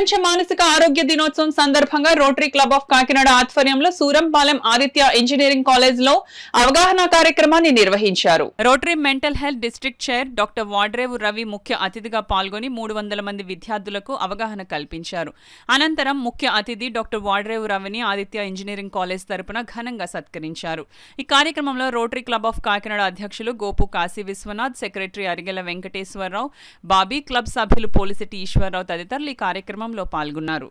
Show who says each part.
Speaker 1: ప్రపంచ మానసిక ఆరోగ్య దినోత్సవం సందర్భంగా రోటరీ క్లబ్ ఆఫ్ కాకినాడ ఆధ్వర్యంలో సూరంపాలెం ఆదిత్య ఇంజనీరింగ్ కాలేజ్ లో అవగాహన కార్యక్రమాన్ని నిర్వహించారు rotary mental health district chair doctor Vadrevu Ravi ముఖ్య అతిథిగా పాల్గొని మూడు వందల మంది విద్యార్థులకు అవగాహన కల్పించారు అనంతరం ముఖ్య అతిథి డాక్టర్ వాడ్రేవు రవిని ఆదిత్య ఇంజనీరింగ్ కాలేజ్ తరపున ఘనంగా సత్కరించారు ఈ కార్యక్రమంలో రోటరీ క్లబ్ ఆఫ్ కాకినాడ అధ్యక్షులు Gopu Kasi Viswanath secretary Arigela Venkateswararao Bobby club సభ్యులు పోలిసిటి ఈశ్వరరావు తదితరులు ఈ
Speaker 2: కార్యక్రమం కార్యక్రమంలో పాల్గొన్నారు